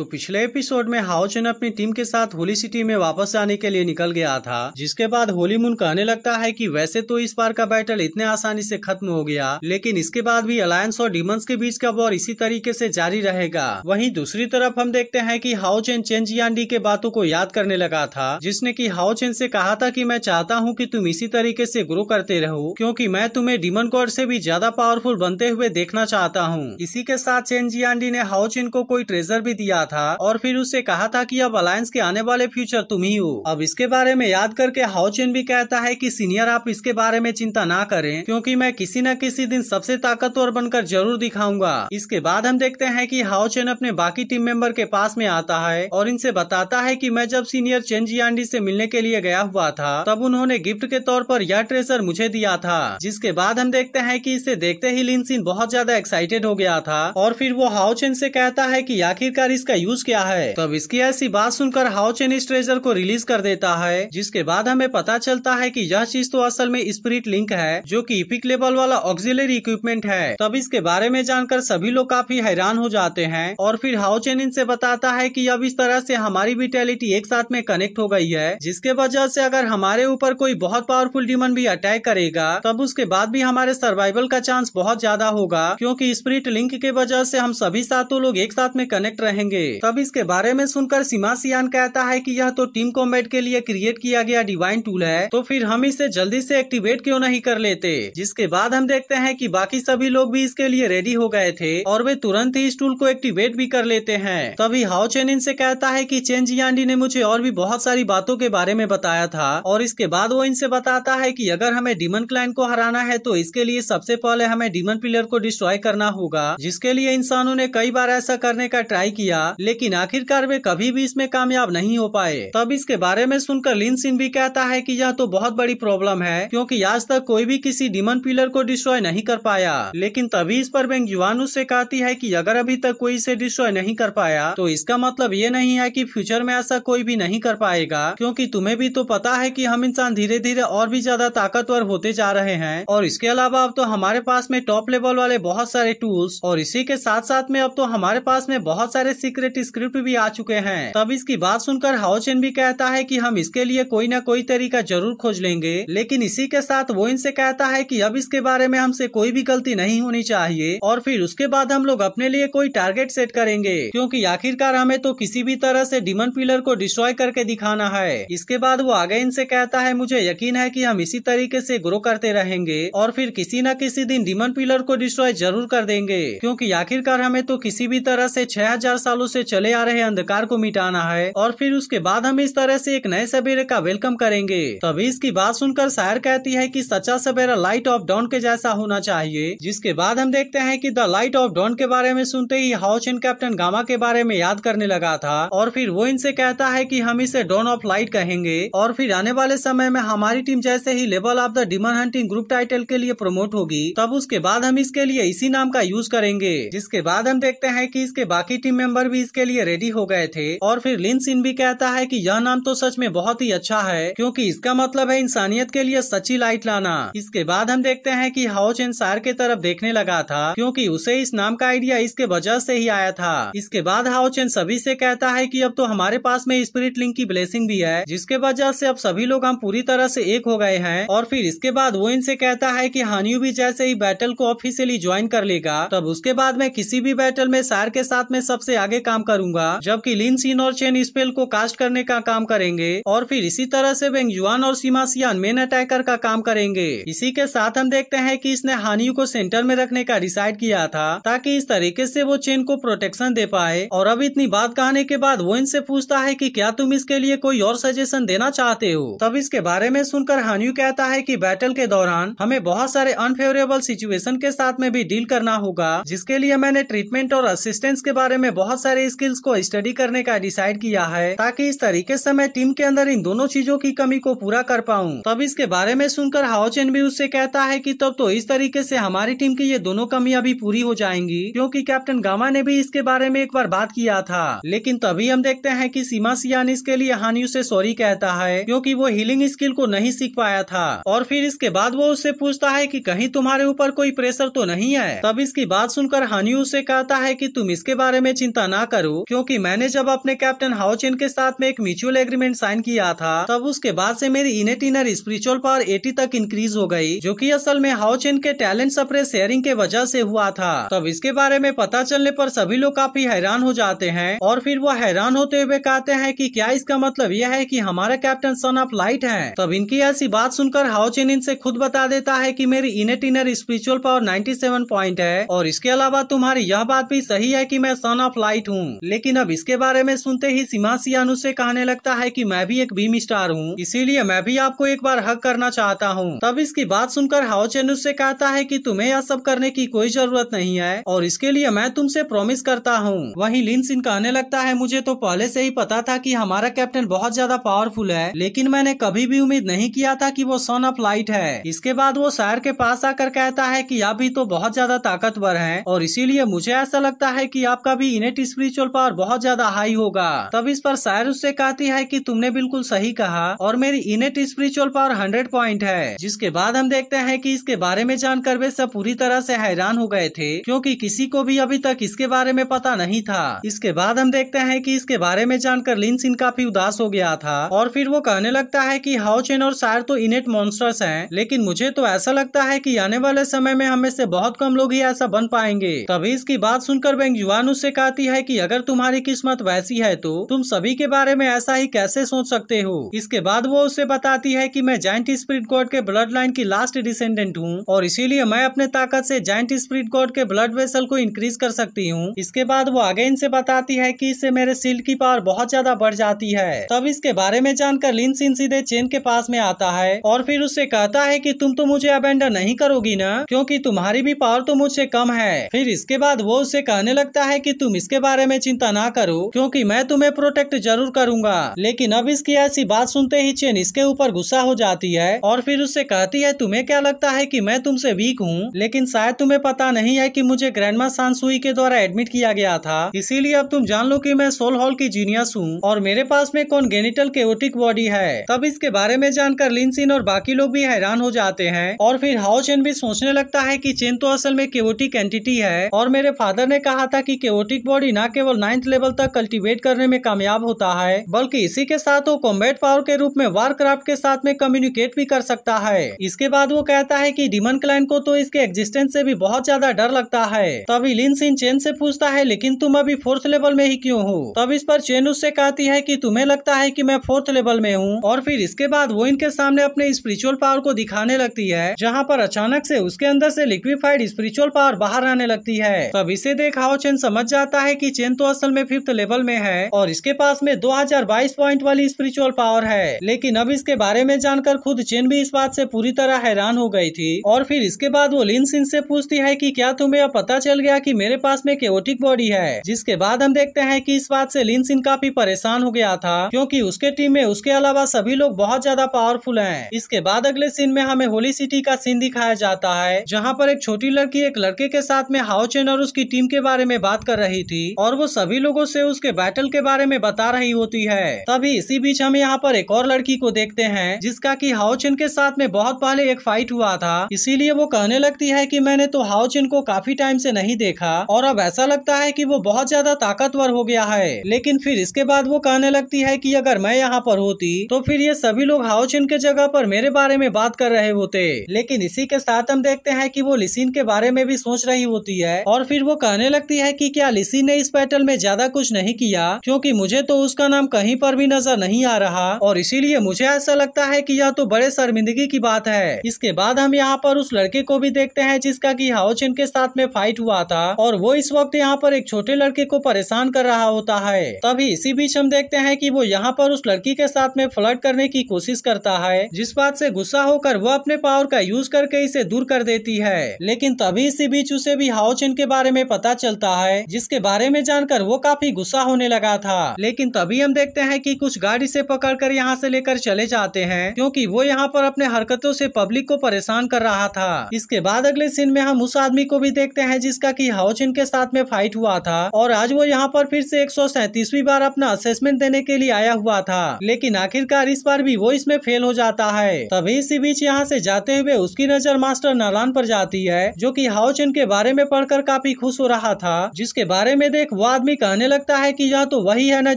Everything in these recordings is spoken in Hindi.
तो पिछले एपिसोड में चेन अपनी टीम के साथ होली सिटी में वापस जाने के लिए निकल गया था जिसके बाद होली मुन कहने लगता है कि वैसे तो इस बार का बैटल इतने आसानी से खत्म हो गया लेकिन इसके बाद भी अलायंस और डिमंस के बीच का वॉर इसी तरीके से जारी रहेगा वहीं दूसरी तरफ हम देखते हैं कि चेन चेंजियांडी के बातों को याद करने लगा था जिसने कि चेन से कहा था की मैं चाहता हूँ की तुम इसी तरीके से ग्रो करते रहो क्योंकि मैं तुम्हें डिमन कोर से भी ज्यादा पावरफुल बनते हुए देखना चाहता हूँ इसी के साथ चेंजियांडी ने चेन को कोई ट्रेजर भी दिया था और फिर उससे कहा था कि अब अलायंस के आने वाले फ्यूचर तुम ही हो अब इसके बारे में याद करके हाउचेन भी कहता है की सीनियर आप इसके बारे में चिंता ना करें क्यूँकी मैं किसी न किसी दिन सबसे ताकतवर बनकर जरूर दिखाऊंगा इसके बाद हम देखते हैं की हाउचेन अपने बाकी टीम मेंबर के पास में आता है और इनसे बताता है की मैं जब सीनियर आंडी से मिलने के लिए गया हुआ था तब उन्होंने गिफ्ट के तौर पर यह ट्रेसर मुझे दिया था जिसके बाद हम देखते हैं कि इसे देखते ही लिनसिन बहुत ज्यादा एक्साइटेड हो गया था और फिर वो हाउचेन से कहता है कि आखिरकार इसका यूज किया है तब इसकी ऐसी बात सुनकर हाउचेन इस ट्रेजर को रिलीज कर देता है जिसके बाद हमें पता चलता है की यह चीज तो असल में स्प्रिट लिंक है जो की इपिक लेवल वाला ऑक्सिलरी इक्विपमेंट है तब इसके बारे में जानकर सभी लोग काफी हैरान हो जाते हैं और फिर हाउचेन से बताता है की अब इस तरह से हमारी विटेलिटी एक साथ में कनेक्ट हो गई है जिसके वजह से अगर हमारे ऊपर कोई बहुत पावरफुल डिमन भी अटैक करेगा तब उसके बाद भी हमारे सर्वाइवल का चांस बहुत ज्यादा होगा क्योंकि स्प्रिट लिंक के वजह से हम सभी सातों लोग एक साथ में कनेक्ट रहेंगे तब इसके बारे में सुनकर सीमा सियान कहता है कि यह तो टीम कॉम्बेट के लिए क्रिएट किया गया डिवाइन टूल है तो फिर हम इसे जल्दी से एक्टिवेट क्यों नहीं कर लेते जिसके बाद हम देखते हैं कि बाकी सभी लोग भी इसके लिए रेडी हो गए थे और वे तुरंत ही इस टूल को एक्टिवेट भी कर लेते हैं तभी हाउ चेन इनसे कहता है की चेन जियांडी ने मुझे और भी बहुत सारी बातों के बारे में बताया था और इसके बाद वो इनसे बताता है की अगर हमें डिमन क्लाइन को हराना है तो इसके लिए सबसे पहले हमें डिमन पिलर को डिस्ट्रॉय करना होगा जिसके लिए इंसानों ने कई बार ऐसा करने का ट्राई किया था लेकिन आखिरकार वे कभी भी इसमें कामयाब नहीं हो पाए तब इसके बारे में सुनकर लिन सिन भी कहता है की यह तो बहुत बड़ी प्रॉब्लम है क्यूँकी आज तक कोई भी किसी डिमन पिलर को डिस्ट्रॉय नहीं कर पाया लेकिन तभी इस पर बैंक युवान उससे कहती है की अगर अभी तक कोई इसे डिस्ट्रॉय नहीं कर पाया तो इसका मतलब ये नहीं है की फ्यूचर में ऐसा कोई भी नहीं कर पाएगा क्यूँकी तुम्हें भी तो पता है की हम इंसान धीरे धीरे और भी ज्यादा ताकतवर होते जा रहे हैं और इसके अलावा अब तो हमारे पास में टॉप लेवल वाले बहुत सारे टूल्स और इसी के साथ साथ में अब तो हमारे पास में बहुत सारे सीक्रेट सीक्रेट स्क्रिप्ट भी आ चुके हैं तब इसकी बात सुनकर हाउचेन भी कहता है कि हम इसके लिए कोई ना कोई तरीका जरूर खोज लेंगे लेकिन इसी के साथ वो इनसे कहता है कि अब इसके बारे में हमसे कोई भी गलती नहीं होनी चाहिए और फिर उसके बाद हम लोग अपने लिए कोई टारगेट सेट करेंगे क्योंकि आखिरकार हमें तो किसी भी तरह से डिमन पिलर को डिस्ट्रॉय करके दिखाना है इसके बाद वो आगे इनसे कहता है मुझे यकीन है कि हम इसी तरीके से ग्रो करते रहेंगे और फिर किसी न किसी दिन डिमन पिलर को डिस्ट्रॉय जरूर कर देंगे क्योंकि आखिरकार हमें तो किसी भी तरह से 6000 सालों से चले आ रहे अंधकार को मिटाना है और फिर उसके बाद हम इस तरह से एक नए सवेरे का वेलकम करेंगे तभी इसकी बात सुनकर शायर कहती है कि सच्चा सवेरा लाइट ऑफ डॉन के जैसा होना चाहिए जिसके बाद हम देखते हैं कि द लाइट ऑफ डॉन के बारे में सुनते ही हाउचिन कैप्टन गामा के बारे में याद करने लगा था और फिर वो इनसे कहता है की हम इसे डॉन ऑफ लाइट कहेंगे और फिर आने वाले समय में हमारी टीम जैसे ही level of the demon hunting group title के लिए प्रमोट होगी तब उसके बाद हम इसके लिए इसी नाम का यूज करेंगे जिसके बाद हम देखते हैं की इसके बाकी टीम मेंबर भी मूवीज के लिए रेडी हो गए थे और फिर लिन सिन भी कहता है कि यह नाम तो सच में बहुत ही अच्छा है क्योंकि इसका मतलब है इंसानियत के लिए सच्ची लाइट लाना इसके बाद हम देखते हैं कि हाउच सार के तरफ देखने लगा था क्योंकि उसे इस नाम का आइडिया इसके वजह से ही आया था इसके बाद हाउचेन सभी से कहता है की अब तो हमारे पास में स्पिरिट लिंक की ब्लेसिंग भी है जिसके वजह से अब सभी लोग हम पूरी तरह से एक हो गए हैं और फिर इसके बाद वो इनसे कहता है कि हानियू भी जैसे ही बैटल को ऑफिशियली ज्वाइन कर लेगा तब उसके बाद में किसी भी बैटल में सार के साथ में सबसे आगे काम करूंगा जबकि लिन सीन और चेन स्पेल को कास्ट करने का काम करेंगे और फिर इसी तरह से युआन और सियान मेन अटैकर का काम करेंगे इसी के साथ हम देखते हैं कि इसने हानियू को सेंटर में रखने का डिसाइड किया था ताकि इस तरीके से वो चेन को प्रोटेक्शन दे पाए और अब इतनी बात कहने के बाद वो इनसे पूछता है की क्या तुम इसके लिए कोई और सजेशन देना चाहते हो तब इसके बारे में सुनकर हानियू कहता है की बैटल के दौरान हमें बहुत सारे अनफेवरेबल सिचुएशन के साथ में भी डील करना होगा जिसके लिए मैंने ट्रीटमेंट और असिस्टेंस के बारे में बहुत सारे सारे स्किल्स को स्टडी करने का डिसाइड किया है ताकि इस तरीके से मैं टीम के अंदर इन दोनों चीजों की कमी को पूरा कर पाऊँ तब इसके बारे में सुनकर हाउचेन भी उससे कहता है की तब तो इस तरीके ऐसी हमारी टीम की ये दोनों कमी अभी पूरी हो जाएंगी क्यूँकी कैप्टन गामा ने भी इसके बारे में एक बार बात किया था लेकिन तभी हम देखते हैं की सीमा सियान इसके लिए हानि से सॉरी कहता है क्योंकि वो हीलिंग स्किल को नहीं सीख पाया था और फिर इसके बाद वो उससे पूछता है कि कहीं तुम्हारे ऊपर कोई प्रेशर तो नहीं है तब इसकी बात सुनकर हानि उसे कहता है कि तुम इसके बारे में चिंता ना करूं क्योंकि मैंने जब अपने कैप्टन हाउचिन के साथ में एक म्यूचुअल एग्रीमेंट साइन किया था तब उसके बाद से मेरी innate inner spiritual power eighty तक इंक्रीज हो गई जो कि असल में हाउचिन के टैलेंट सप्रेस शेयरिंग के वजह से हुआ था तब इसके बारे में पता चलने आरोप सभी लोग काफी हैरान हो जाते हैं और फिर वो हैरान होते हुए कहते हैं कि क्या इसका मतलब यह है कि हमारा कैप्टन सन ऑफ लाइट है तब इनकी ऐसी बात सुनकर हाउचिन इनसे खुद बता देता है कि मेरी innate inner spiritual power 97 point है और इसके अलावा तुम्हारी यह बात भी सही है कि मैं सन ऑफ लाइट हूँ लेकिन अब इसके बारे में सुनते ही सीमा सियानु ऐसी कहने लगता है की मैं भी एक बीम स्टार हूँ इसीलिए मैं भी आपको एक बार हक करना चाहता हूँ तब इसकी बात सुनकर हाओचेन ऐसी कहता है की तुम्हें यह सब करने की कोई जरूरत नहीं है और इसके लिए मैं तुमसे प्रॉमिस करता हूँ वही लिन सिंह कहने लगता है मुझे तो पहले से ही पता था कि हमारा कैप्टन बहुत ज्यादा पावरफुल है लेकिन मैंने कभी भी उम्मीद नहीं किया था कि वो सन ऑफ लाइट है इसके बाद वो शायर के पास आकर कहता है कि आप भी तो बहुत ज्यादा ताकतवर हैं और इसीलिए मुझे ऐसा लगता है कि आपका भी इनेट स्पिरिचुअल पावर बहुत ज्यादा हाई होगा तब इस पर शायर उससे कहती है कि तुमने बिल्कुल सही कहा और मेरी innate spiritual power hundred point है जिसके बाद हम देखते हैं कि इसके बारे में जानकर वे सब पूरी तरह से हैरान हो गए थे क्योंकि किसी को भी अभी तक इसके बारे में पता नहीं था इसके बाद हम देखते हैं कि इसके बारे में जानकर लिंस इन काफी उदास हो गया था और फिर वो कहने लगता है की हाउचेन और शायर तो इनेट मॉन्स्टर्स है लेकिन मुझे तो ऐसा लगता है की आने वाले समय में हमें से बहुत कम लोग ही ऐसा बन पाएंगे तभी इसकी बात सुनकर बैंक युवान उससे कहती है कि अगर तुम्हारी किस्मत वैसी है तो तुम सभी के बारे में ऐसा ही कैसे सोच सकते हो इसके बाद वो उसे बताती है कि मैं जॉइंट स्प्रिट गॉड के ब्लड लाइन की लास्ट डिसेंडेंट हूँ और इसीलिए मैं अपने ताकत से जॉइंट स्प्रिट गॉड के ब्लड वेसल को इंक्रीज कर सकती हूँ इसके बाद वो आगे इनसे बताती है की इससे मेरे सिल्ड की पावर बहुत ज्यादा बढ़ जाती है तब इसके बारे में जानकर लिन सिंह सीधे चेन के पास में आता है और फिर उससे कहता है की तुम तो मुझे अबेंडर नहीं करोगी ना क्यूँकी तुम्हारी भी पावर तो मुझसे कम है फिर इसके बाद वो उसे कहने लगता है की तुम इसके बारे बारे में चिंता ना करो क्योंकि मैं तुम्हें प्रोटेक्ट जरूर करूंगा लेकिन अब इसकी ऐसी बात सुनते ही चेन इसके ऊपर गुस्सा हो जाती है और फिर उससे कहती है तुम्हें क्या लगता है कि मैं तुमसे वीक हूँ लेकिन शायद तुम्हें पता नहीं है कि मुझे ग्रैंडमा सांसुई के द्वारा एडमिट किया गया था इसीलिए अब तुम जान लो कि मैं सोल हॉल की जीनियस हूँ और मेरे पास में कौन गेनिटल केओटिक बॉडी है तब इसके बारे में जानकर लिनसिन और बाकी लोग भी हैरान हो जाते हैं और फिर हाउ चेन भी सोचने लगता है की चेन तो असल में केवोटिक एंटिटी है और मेरे फादर ने कहा था की केवोटिक बॉडी ना केवल नाइन्थ लेवल तक कल्टीवेट करने में कामयाब होता है बल्कि इसी के साथ वो कॉम्बेट पावर के रूप में वारक्राफ्ट के साथ में कम्युनिकेट भी कर सकता है इसके बाद वो कहता है की डिमन क्लाइन को तो इसके एग्जिस्टेंस ऐसी भी बहुत ज्यादा डर लगता है तभी लिन सिंह चेन ऐसी पूछता है लेकिन तुम अभी फोर्थ लेवल में ही क्यूँ हो तब इस पर चेन उससे कहती है की तुम्हें लगता है की मैं फोर्थ लेवल में हूँ और फिर इसके बाद वो इनके सामने अपने स्पिरिचुअल पावर को दिखाने लगती है जहाँ पर अचानक से उसके अंदर से लिक्विफाइड स्पिरिचुअल पावर बाहर आने लगती है तब इसे देख हाओ चेन समझ जाता है कि चेन तो असल में फिफ्थ लेवल में है और इसके पास में 2022 पॉइंट वाली स्पिरिचुअल पावर है लेकिन अब इसके बारे में जानकर खुद चेन भी इस बात से पूरी तरह हैरान हो गई थी और फिर इसके बाद वो लिन सिंह से पूछती है कि क्या तुम्हें अब पता चल गया कि मेरे पास में केओटिक बॉडी है जिसके बाद हम देखते हैं कि इस बात से लिन सिंह काफी परेशान हो गया था क्योंकि उसके टीम में उसके अलावा सभी लोग बहुत ज्यादा पावरफुल है इसके बाद अगले सीन में हमें होली सिटी का सीन दिखाया जाता है जहाँ पर एक छोटी लड़की एक लड़के के साथ में चेन और उसकी टीम के बारे में बात कर रही थी और और वो सभी लोगों से उसके बैटल के बारे में बता रही होती है तभी इसी बीच हम यहाँ पर एक और लड़की को देखते हैं जिसका की हाउचिन के साथ में बहुत पहले एक फाइट हुआ था इसीलिए वो कहने लगती है की मैंने तो हाउचिन को काफी टाइम से नहीं देखा और अब ऐसा लगता है की वो बहुत ज्यादा ताकतवर हो गया है लेकिन फिर इसके बाद वो कहने लगती है की अगर मैं यहाँ पर होती तो फिर ये सभी लोग हाउचिन के जगह पर मेरे बारे में बात कर रहे होते लेकिन इसी के साथ हम देखते हैं कि वो लिसिन के बारे में भी सोच रही होती है और फिर वो कहने लगती है कि क्या लिसिन ने इस पर बैटल में ज्यादा कुछ नहीं किया क्योंकि मुझे तो उसका नाम कहीं पर भी नजर नहीं आ रहा और इसीलिए मुझे ऐसा लगता है कि यह तो बड़े शर्मिंदगी की बात है इसके बाद हम यहाँ पर उस लड़के को भी देखते हैं जिसका की हाउचिन के साथ में फाइट हुआ था और वो इस वक्त यहाँ पर एक छोटे लड़के को परेशान कर रहा होता है तभी इसी बीच हम देखते हैं की वो यहाँ पर उस लड़की के साथ में फ्लर्ट करने की कोशिश करता है जिस बात से गुस्सा होकर वो अपने पावर का यूज करके इसे दूर कर देती है लेकिन तभी इसी बीच उसे भी हाउचिन के बारे में पता चलता है जिसके बारे में उन्हें जानकर वो काफी गुस्सा होने लगा था लेकिन तभी हम देखते हैं कि कुछ गाड़ी से पकड़कर यहाँ ऐसी लेकर चले जाते हैं क्योंकि वो यहाँ पर अपने हरकतों से पब्लिक को परेशान कर रहा था इसके बाद अगले सीन में हम उस आदमी को भी देखते हैं जिसका की हाउचिन के साथ में फाइट हुआ था और आज वो यहाँ पर फिर से एक बार अपना असेसमेंट देने के लिए आया हुआ था लेकिन आखिरकार इस बार भी वो इसमें फेल हो जाता है तभी इसी बीच यहाँ ऐसी जाते हुए उसकी नजर मास्टर नालान पर जाती है जो की हाउचिन के बारे में पढ़कर काफी खुश हो रहा था जिसके बारे में देख एक वो आदमी कहने लगता है कि यह तो वही है न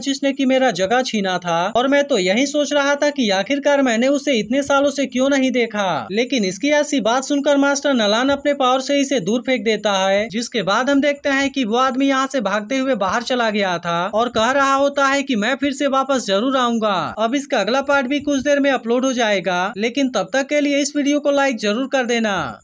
जिसने की मेरा जगह छीना था और मैं तो यही सोच रहा था की आखिरकार मैंने उसे इतने सालों से क्यों नहीं देखा लेकिन इसकी ऐसी बात सुनकर मास्टर नलान अपने पावर से इसे दूर फेंक देता है जिसके बाद हम देखते हैं कि वो आदमी यहाँ से भागते हुए बाहर चला गया था और कह रहा होता है कि मैं फिर से वापस जरूर आऊंगा अब इसका अगला पार्ट भी कुछ देर में अपलोड हो जाएगा लेकिन तब तक के लिए इस वीडियो को लाइक जरूर कर देना